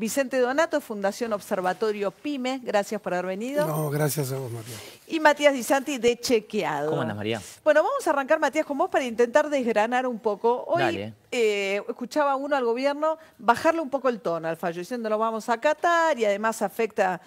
Vicente Donato, Fundación Observatorio PYME, gracias por haber venido. No, gracias a vos, Matías. Y Matías Di Santi de Chequeado. ¿Cómo andas, María? Bueno, vamos a arrancar, Matías, con vos para intentar desgranar un poco. Hoy eh, escuchaba uno al gobierno bajarle un poco el tono al fallo, diciendo lo vamos a acatar y además afecta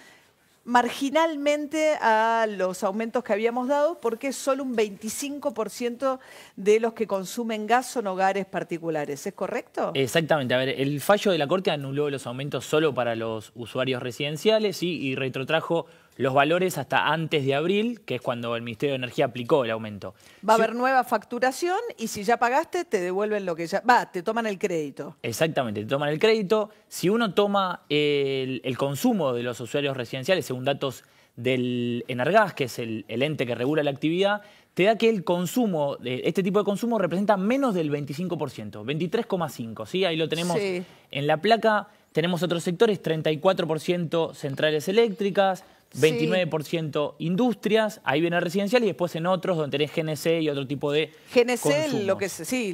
marginalmente a los aumentos que habíamos dado porque solo un 25% de los que consumen gas son hogares particulares. ¿Es correcto? Exactamente. A ver, el fallo de la Corte anuló los aumentos solo para los usuarios residenciales y retrotrajo los valores hasta antes de abril, que es cuando el Ministerio de Energía aplicó el aumento. Va a haber nueva facturación y si ya pagaste te devuelven lo que ya... Va, te toman el crédito. Exactamente, te toman el crédito. Si uno toma el, consumo de los usuarios residenciales, según datos del Energas, que es el, ente que regula la actividad, te da que el consumo, este tipo de consumo representa menos del 25%, 23,5%, ¿sí? Ahí lo tenemos en la placa. Tenemos otros sectores, 34% centrales eléctricas, 29% industrias, ahí viene residencial y después en otros donde tenés GNC y otro tipo de GNC, lo que sí, eh,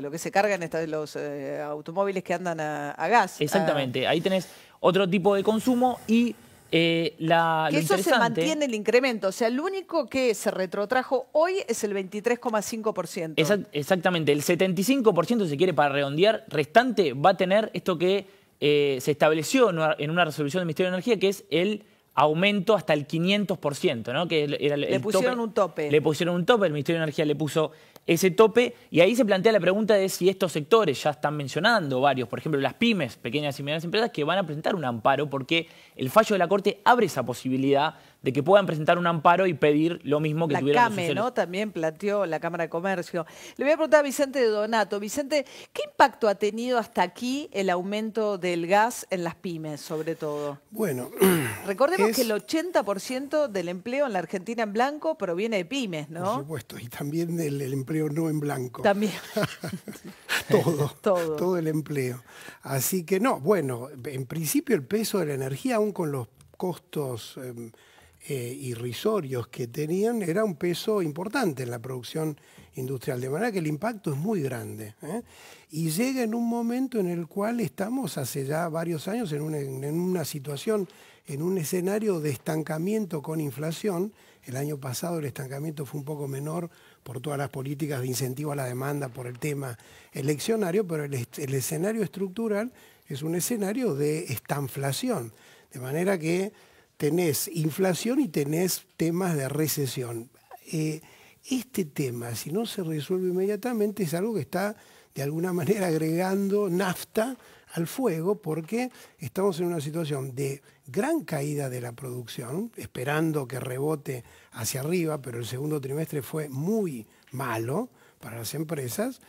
lo que se cargan los eh, automóviles que andan a, gas. Ah. Exactamente, ahí tenés otro tipo de consumo y eh, la, que eso se mantiene el incremento. O sea, el único que se retrotrajo hoy es el 23,5%. exactamente. El 75%, se quiere, para redondear, restante va a tener esto que se estableció en una resolución del Ministerio de Energía, que es el aumento hasta el 500%, ¿no? Que le pusieron un tope. Le pusieron un tope, el Ministerio de Energía le puso ese tope y ahí se plantea la pregunta de si estos sectores, ya están mencionando varios, por ejemplo las pymes, pequeñas y medianas empresas, que van a presentar un amparo porque el fallo de la Corte abre esa posibilidad de que puedan presentar un amparo y pedir lo mismo que la CAME, ¿no? También planteó la Cámara de Comercio. Le voy a preguntar a Vicente Donato. Vicente, ¿qué impacto ha tenido hasta aquí el aumento del gas en las pymes, sobre todo? Bueno, recordemos que el 80% del empleo en la Argentina en blanco proviene de pymes, ¿no? Por supuesto, y también del empleo no en blanco. También. todo, todo, el empleo. Así que no, bueno, en principio el peso de la energía, aún con los costos em, eh, irrisorios que tenían, era un peso importante en la producción industrial. De manera que el impacto es muy grande. ¿eh? Y llega en un momento en el cual estamos hace ya varios años en una, situación, en un escenario de estancamiento con inflación. El año pasado el estancamiento fue un poco menor por todas las políticas de incentivo a la demanda, por el tema eleccionario, pero el escenario estructural es un escenario de estanflación. De manera que tenés inflación y tenés temas de recesión. Eh, este tema, si no se resuelve inmediatamente, es algo que está de alguna manera agregando nafta al fuego porque estamos en una situación de gran caída de la producción, esperando que rebote hacia arriba, pero el segundo trimestre fue muy malo para las empresas.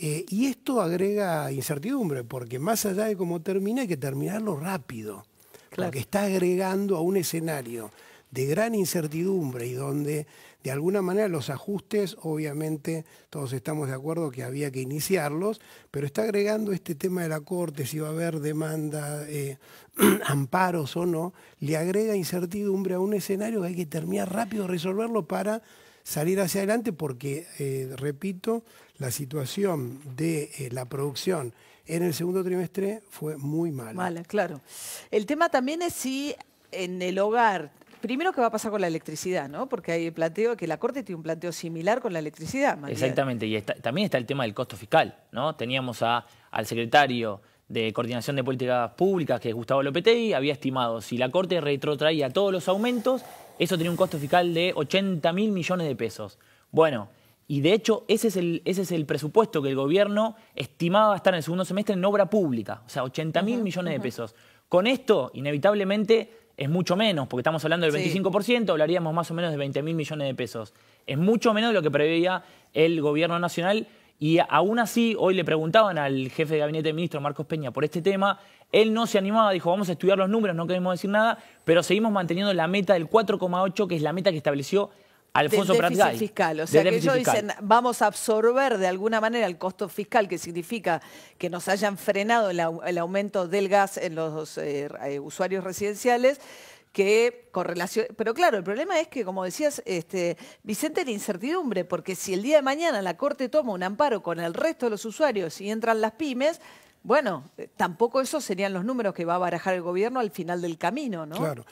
Eh, y esto agrega incertidumbre, porque más allá de cómo termina, hay que terminarlo rápido. Lo porque está agregando a un escenario de gran incertidumbre y donde de alguna manera los ajustes, obviamente todos estamos de acuerdo que había que iniciarlos, pero está agregando este tema de la Corte, si va a haber demanda, eh, amparos o no, le agrega incertidumbre a un escenario que hay que terminar rápido resolverlo para salir hacia adelante porque, eh, repito, la situación de eh, la producción en el segundo trimestre fue muy mala. Mala, claro. El tema también es si en el hogar Primero, ¿qué va a pasar con la electricidad? ¿no? Porque hay planteo que la Corte tiene un planteo similar con la electricidad. Exactamente, y también está el tema del costo fiscal. ¿no? Teníamos al secretario de Coordinación de Políticas Públicas, que es Gustavo Lopetegui, había estimado si la Corte retrotraía todos los aumentos, eso tenía un costo fiscal de 80 mil millones de pesos. Bueno, y de hecho ese es, el, presupuesto que el gobierno estimaba estar en el segundo semestre en obra pública, o sea, 80 mil millones de pesos. Con esto, inevitablemente, es mucho menos, porque estamos hablando del 25%, hablaríamos más o menos de 20 mil millones de pesos. Es mucho menos de lo que preveía el gobierno nacional y aún así, hoy le preguntaban al jefe de gabinete ministro, Marcos Peña, por este tema. Él no se animaba, dijo, vamos a estudiar los números, no queremos decir nada, pero seguimos manteniendo la meta del 4,8, que es la meta que estableció Alfonso del déficit fiscal, o sea que ellos dicen vamos a absorber de alguna manera el costo fiscal que significa que nos hayan frenado el, aumento del gas en los eh, eh, usuarios residenciales que correlación. Pero claro, el problema es que, como decías, este, Vicente, la incertidumbre, porque si el día de mañana la Corte toma un amparo con el resto de los usuarios y entran las pymes, bueno, eh, tampoco esos serían los números que va a barajar el gobierno al final del camino, ¿no? Claro.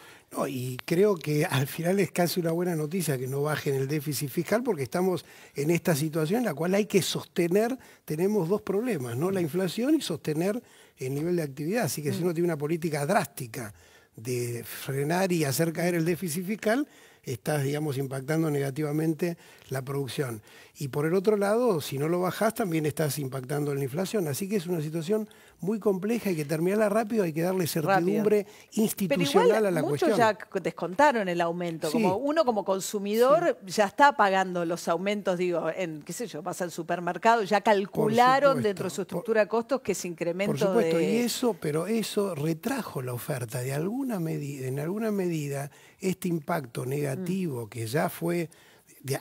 y creo que al final es casi una buena noticia que no bajen el déficit fiscal porque estamos en esta situación en la cual hay que sostener, tenemos dos problemas, ¿no? La inflación y sostener el nivel de actividad. Así que si mm. uno tiene una política drástica de frenar y hacer caer el déficit fiscal, estás, digamos, impactando negativamente la producción. Y por el otro lado, si no lo bajás, también estás impactando en la inflación. Así que es una situación muy compleja, y que terminarla rápido, hay que darle certidumbre institucional a la muchos cuestión. Muchos ya descontaron el aumento. Como uno como consumidor ya está pagando los aumentos, digo, en, qué sé yo, pasa al supermercado, ya calcularon dentro de su estructura de costos que se incremento Por supuesto, y eso, pero eso retrajo la oferta. De alguna medida, en alguna medida, este impacto negativo que ya fue,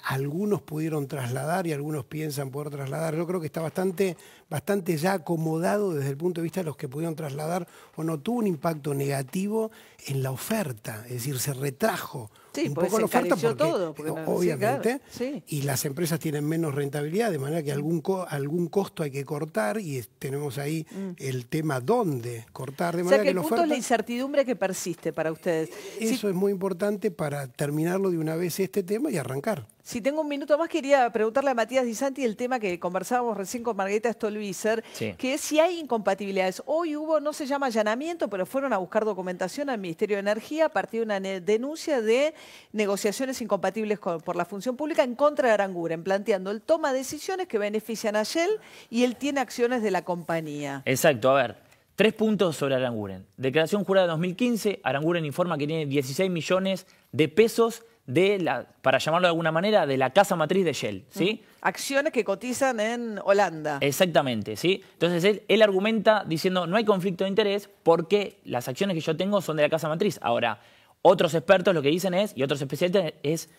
algunos pudieron trasladar y algunos piensan poder trasladar. Yo creo que está bastante, bastante ya acomodado desde el punto de vista de los que pudieron trasladar o no tuvo un impacto negativo en la oferta, es decir, se retrajo Sí, un poco todo, obviamente y las empresas tienen menos rentabilidad, de manera que mm. algún algún costo hay que cortar y tenemos ahí mm. el tema dónde cortar de manera que, es la incertidumbre que persiste para ustedes. Eso es muy importante para terminarlo de una vez este tema y arrancar. Si tengo un minuto más, quería preguntarle a Matías Di Santi el tema que conversábamos recién con Margarita Stolbizer, que es si hay incompatibilidades. Hoy hubo, no se llama allanamiento, pero fueron a buscar documentación al Ministerio de Energía a partir de una denuncia de negociaciones incompatibles por la función pública en contra de Aranguren, planteando el toma de decisiones que benefician a Shell y él tiene acciones de la compañía. Exacto, a ver, Tres puntos sobre Aranguren. Declaración jurada de 2015, Aranguren informa que tiene 16 millones de pesos de la, para llamarlo de alguna manera, de la casa matriz de Shell, ¿sí? Acciones que cotizan en Holanda. Exactamente, ¿sí? Entonces él, argumenta diciendo no hay conflicto de interés porque las acciones que yo tengo son de la casa matriz. Ahora, otros expertos lo que dicen es, y otros especialistas es,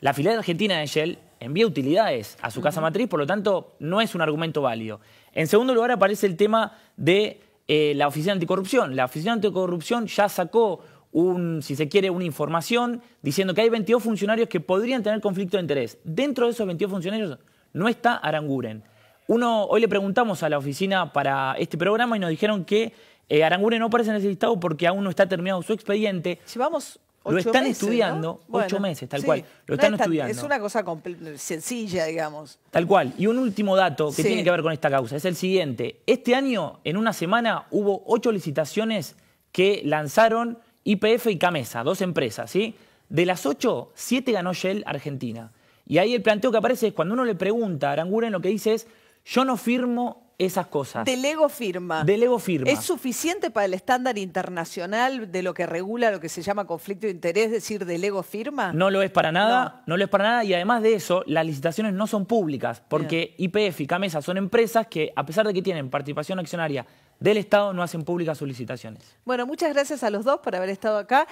la filial argentina de Shell envía utilidades a su casa matriz, por lo tanto no es un argumento válido. En segundo lugar aparece el tema de eh, la Oficina Anticorrupción. La Oficina Anticorrupción ya sacó si se quiere, una información diciendo que hay 22 funcionarios que podrían tener conflicto de interés. Dentro de esos 22 funcionarios no está Aranguren. Uno, hoy le preguntamos a la oficina para este programa y nos dijeron que eh, Aranguren no aparece en listado porque aún no está terminado su expediente. Llevamos lo están estudiando ocho meses, tal cual. Lo están es estudiando. Es una cosa sencilla, digamos. Tal cual. Y un último dato que tiene que ver con esta causa es el siguiente. Este año, en una semana, hubo ocho licitaciones que lanzaron IPF y Camesa, dos empresas, ¿sí? De las ocho, siete ganó Shell Argentina. Y ahí el planteo que aparece es cuando uno le pregunta a Aranguren lo que dice es, yo no firmo esas cosas. Delego firma. Delego firma. ¿Es suficiente para el estándar internacional de lo que regula lo que se llama conflicto de interés decir delego firma? No lo es para nada, no, lo es para nada y además de eso, las licitaciones no son públicas porque IPF y Camesa son empresas que a pesar de que tienen participación accionaria del Estado no hacen públicas solicitaciones. Bueno, muchas gracias a los dos por haber estado acá.